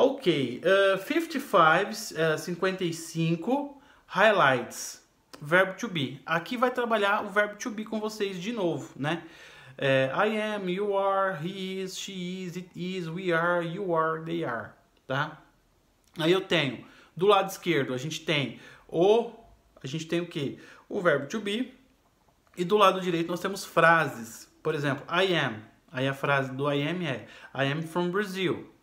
Ok, uh, 55, uh, 55, highlights, verbo to be. Aqui vai trabalhar o verbo to be com vocês de novo, né? É, I am, you are, he is, she is, it is, we are, you are, they are, tá? Aí eu tenho, do lado esquerdo, a gente tem o, a gente tem o que? O verbo to be, e do lado direito nós temos frases. Por exemplo, I am. Aí a frase do I am é I am from Brazil.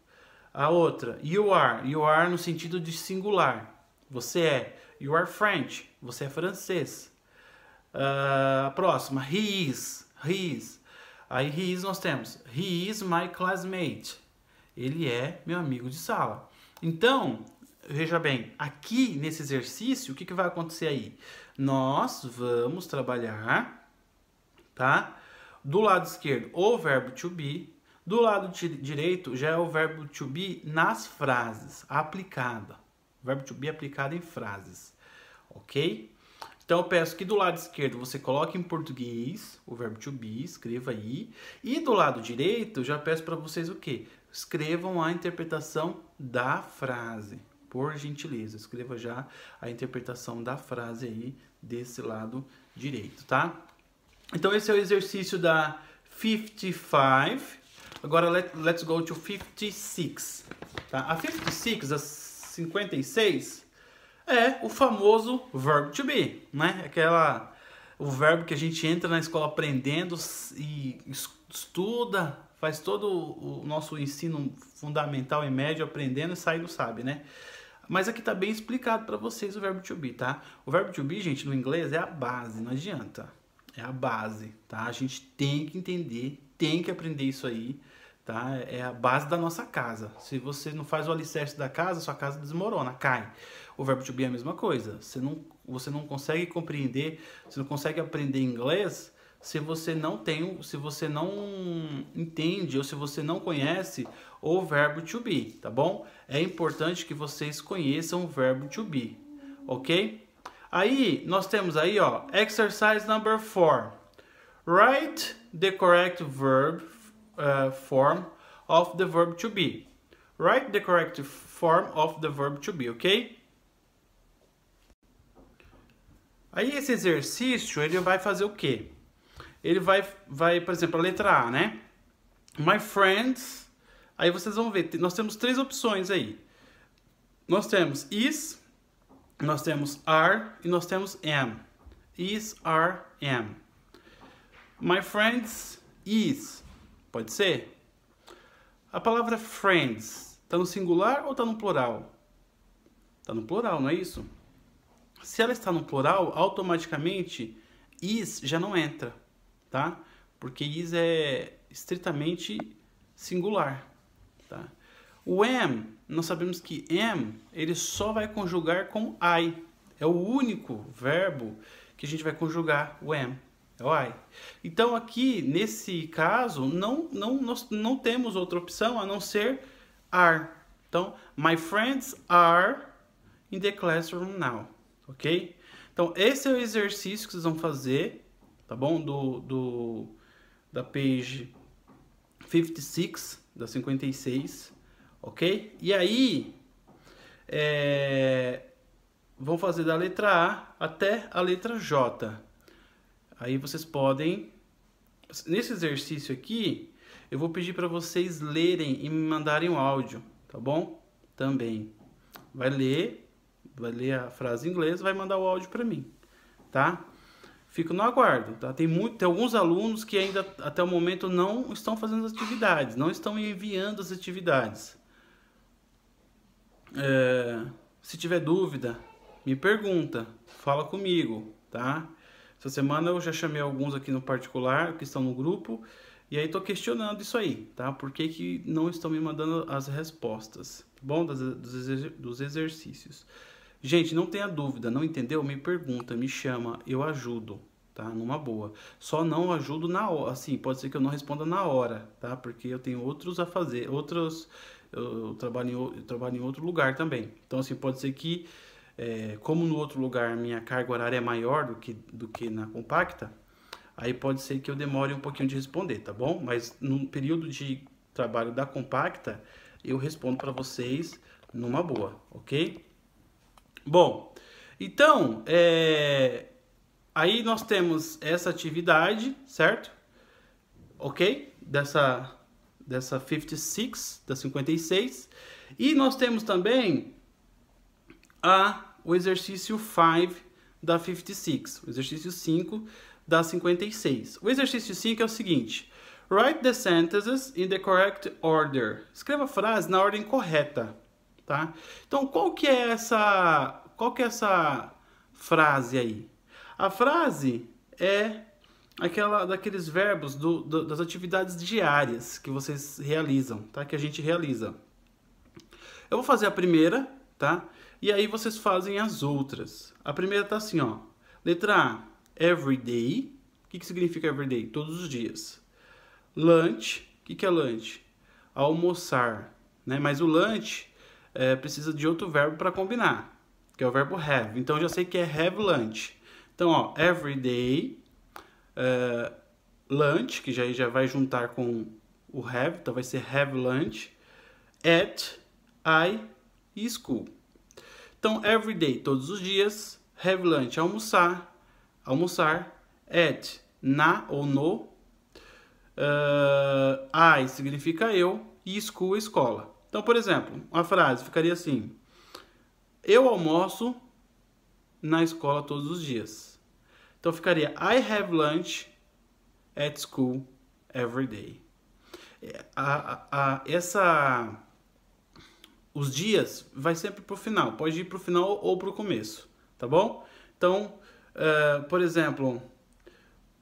A outra, you are. You are no sentido de singular. Você é. You are French. Você é francês. Uh, a próxima, he is. He is. Aí he is nós temos. He is my classmate. Ele é meu amigo de sala. Então, veja bem, aqui nesse exercício, o que, que vai acontecer aí? Nós vamos trabalhar, tá? Do lado esquerdo, o verbo to be, do lado direito já é o verbo to be nas frases, aplicada. verbo to be aplicado em frases, ok? Então eu peço que do lado esquerdo você coloque em português o verbo to be, escreva aí. E do lado direito já peço para vocês o quê? Escrevam a interpretação da frase, por gentileza. Escreva já a interpretação da frase aí desse lado direito, tá? Então esse é o exercício da 55 Agora, let, let's go to 56. Tá? A 56, a 56, é o famoso verbo to be, né? Aquela, o verbo que a gente entra na escola aprendendo e estuda, faz todo o nosso ensino fundamental e médio aprendendo e saindo sabe, né? Mas aqui tá bem explicado para vocês o verbo to be, tá? O verbo to be, gente, no inglês é a base, não adianta. É a base, tá? A gente tem que entender tem que aprender isso aí, tá? É a base da nossa casa. Se você não faz o alicerce da casa, sua casa desmorona, cai. O verbo to be é a mesma coisa. Você não, você não consegue compreender, você não consegue aprender inglês se você não tem, se você não entende ou se você não conhece o verbo to be, tá bom? É importante que vocês conheçam o verbo to be, ok? Aí nós temos aí, ó, exercise number four, Write the correct verb uh, form of the verb to be. Write the correct form of the verb to be, ok? Aí esse exercício, ele vai fazer o quê? Ele vai, vai por exemplo, a letra A, né? My friends. Aí vocês vão ver, nós temos três opções aí. Nós temos is, nós temos are e nós temos am. Is, are, am. My friends is. Pode ser? A palavra friends está no singular ou está no plural? Está no plural, não é isso? Se ela está no plural, automaticamente is já não entra, tá? Porque is é estritamente singular, tá? O am, nós sabemos que am, ele só vai conjugar com I. É o único verbo que a gente vai conjugar o am. Uai. Então aqui, nesse caso, não, não, nós não temos outra opção a não ser are. Então, my friends are in the classroom now, ok? Então, esse é o exercício que vocês vão fazer, tá bom? Do, do, da page 56, da 56, ok? E aí, é, vão fazer da letra A até a letra J, Aí vocês podem, nesse exercício aqui, eu vou pedir para vocês lerem e me mandarem o áudio, tá bom? Também. Vai ler, vai ler a frase em inglês, vai mandar o áudio para mim, tá? Fico no aguardo, tá? Tem, muito, tem alguns alunos que ainda até o momento não estão fazendo as atividades, não estão enviando as atividades. É, se tiver dúvida, me pergunta, fala comigo, tá? Essa semana eu já chamei alguns aqui no particular que estão no grupo e aí estou questionando isso aí, tá? Por que, que não estão me mandando as respostas, tá bom? Das, dos exercícios. Gente, não tenha dúvida, não entendeu? Me pergunta, me chama, eu ajudo, tá? Numa boa. Só não ajudo na hora, assim, pode ser que eu não responda na hora, tá? Porque eu tenho outros a fazer, outros eu trabalho em, eu trabalho em outro lugar também. Então, assim, pode ser que é, como no outro lugar minha carga horária é maior do que, do que na compacta, aí pode ser que eu demore um pouquinho de responder, tá bom? Mas no período de trabalho da compacta, eu respondo para vocês numa boa, ok? Bom, então, é... aí nós temos essa atividade, certo? Ok? Dessa, dessa 56, da 56. E nós temos também a o exercício 5 da 56, o exercício 5 da 56. O exercício 5 é o seguinte: write the sentences in the correct order. Escreva a frase na ordem correta, tá? Então, qual que é essa qual que é essa frase aí? A frase é aquela daqueles verbos do, do, das atividades diárias que vocês realizam, tá? Que a gente realiza. Eu vou fazer a primeira, tá? E aí vocês fazem as outras. A primeira tá assim, ó. Letra A, every day. O que, que significa every day? Todos os dias. Lunch, o que, que é lunch? Almoçar, né? Mas o lunch é, precisa de outro verbo para combinar, que é o verbo have. Então, eu já sei que é have lunch. Então, ó, every day, uh, lunch, que já, já vai juntar com o have, então vai ser have lunch, at, I e school. Então, everyday, todos os dias. Have lunch, almoçar. Almoçar. At, na ou no. Uh, I significa eu. E school, escola. Então, por exemplo, uma frase ficaria assim. Eu almoço na escola todos os dias. Então, ficaria I have lunch at school every day. É, a, a, a, essa os dias vai sempre para o final. Pode ir para o final ou para o começo, tá bom? Então, uh, por exemplo,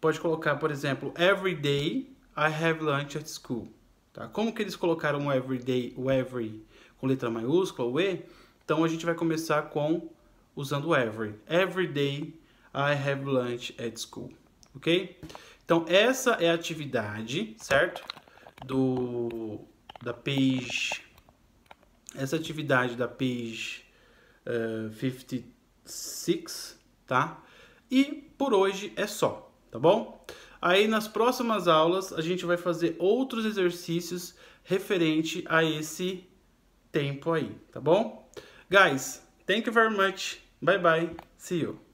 pode colocar, por exemplo, every day I have lunch at school. Tá? Como que eles colocaram o every day, o every com letra maiúscula, o e? Então a gente vai começar com usando o every. Every day I have lunch at school, ok? Então essa é a atividade, certo? Do da page essa atividade da page uh, 56, tá? E por hoje é só, tá bom? Aí nas próximas aulas a gente vai fazer outros exercícios referente a esse tempo aí, tá bom? Guys, thank you very much. Bye bye. See you.